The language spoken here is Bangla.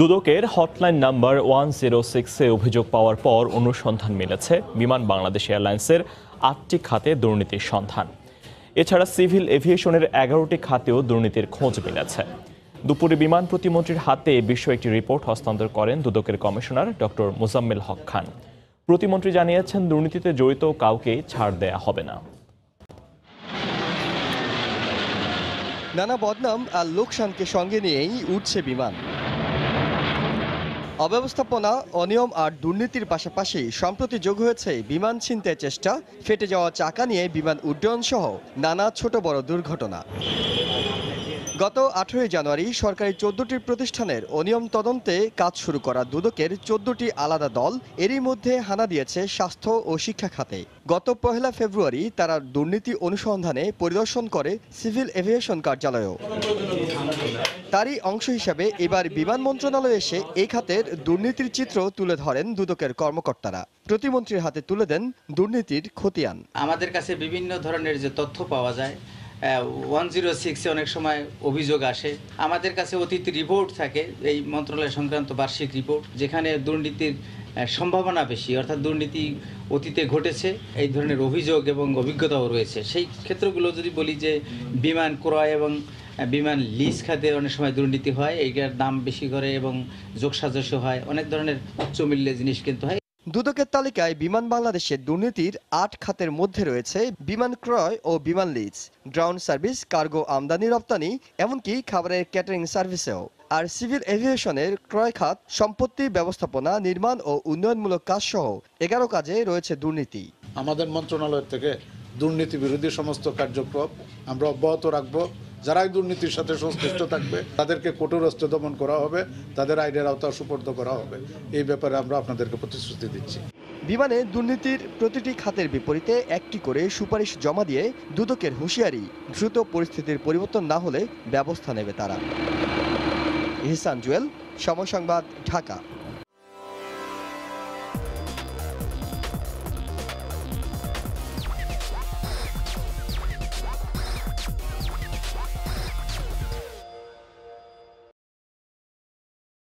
দুদকের হটলাইন নাম্বার ওয়ান জিরো সিক্সে অভিযোগ পাওয়ার পর অনুসন্ধান মিলেছে বিমান বাংলাদেশ এয়ারলাইন্সের আটটি খাতে দুর্নীতির সন্ধান এছাড়া সিভিল এভিয়েশনের এগারোটি খাতেও দুর্নীতির খোঁজ মিলেছে দুপুরে বিমান প্রতিমন্ত্রীর হাতে এ বিষয়ে একটি রিপোর্ট হস্তান্তর করেন দুদকের কমিশনার ডক্টর মুজাম্মেল হক খান প্রতিমন্ত্রী জানিয়েছেন দুর্নীতিতে জড়িত কাউকে ছাড় দেয়া হবে না নানা বদনাম আর লোকসানকে সঙ্গে নিয়েই উঠছে বিমান অব্যবস্থাপনা অনিয়ম আর দুর্নীতির পাশাপাশি সম্প্রতি যোগ হয়েছে বিমান ছিনতাই চেষ্টা ফেটে যাওয়া চাকা নিয়ে বিমান উড্ডয়ন সহ নানা ছোট বড় দুর্ঘটনা গত আঠেরোই জানুয়ারি সরকারি চোদ্দটি প্রতিষ্ঠানের অনিয়ম তদন্তে কাজ শুরু করা দুদকের চোদ্দটি আলাদা দল এরই মধ্যে হানা দিয়েছে স্বাস্থ্য ও শিক্ষা খাতে গত পহেলা ফেব্রুয়ারি তারা দুর্নীতি অনুসন্ধানে পরিদর্শন করে সিভিল এভিয়েশন কার্যালয়ও তারই অংশ হিসাবে এবার বিমান মন্ত্রণালয়ে এসে এই খাতের দুর্নীতির চিত্র তুলে ধরেন দুদকের কর্মকর্তারা প্রতিমন্ত্রীর হাতে তুলে দেন দুর্নীতির খতিয়ান আমাদের কাছে বিভিন্ন ধরনের যে তথ্য পাওয়া যায় ওয়ান জিরো সিক্সে অনেক সময় অভিযোগ আসে আমাদের কাছে অতীত রিপোর্ট থাকে এই মন্ত্রণালয় সংক্রান্ত বার্ষিক রিপোর্ট যেখানে দুর্নীতির সম্ভাবনা বেশি অর্থাৎ দুর্নীতি অতীতে ঘটেছে এই ধরনের অভিযোগ এবং অভিজ্ঞতাও রয়েছে সেই ক্ষেত্রগুলো যদি বলি যে বিমান ক্রয় এবং বিমান লিজ খাতে অনেক সময় দুর্নীতি হয় এইটার দাম বেশি করে এবং যোগসাজস্য হয় অনেক ধরনের উচ্চমূল্যে জিনিস কিন্তু হয় দুদকের তালিকায় বিমান বাংলাদেশের দুর্নীতির আট খাতের মধ্যে রয়েছে বিমান ক্রয় ও বিমান লিজ গ্রাউন্ড সার্ভিস কার্গো আমদানি রপ্তানি এমনকি খাবারের ক্যাটারিং সার্ভিসেও আর সিভিল এভিয়েশনের ক্রয় খাত সম্পত্তি ব্যবস্থাপনা নির্মাণ ও উন্নয়নমূলক কাজ সহ এগারো কাজে রয়েছে দুর্নীতি আমাদের মন্ত্রণালয় থেকে দুর্নীতি বিরোধী সমস্ত কার্যক্রম আমরা অব্যাহত রাখবো যারাই দুর্নীতির সাথে সংশ্লিষ্ট থাকবে তাদেরকে কঠোরস্থ দমন করা হবে তাদের আইনের আওতা সুপর্দ করা হবে এই ব্যাপারে আমরা আপনাদেরকে প্রতিশ্রুতি দিচ্ছি বিমানে দুর্নীতির প্রতিটি খাতের বিপরীতে একটি করে সুপারিশ জমা দিয়ে দুদকের হুঁশিয়ারি দ্রুত পরিস্থিতির পরিবর্তন না হলে ব্যবস্থা নেবে তারা ইহসান জুয়েল সময় সংবাদ ঢাকা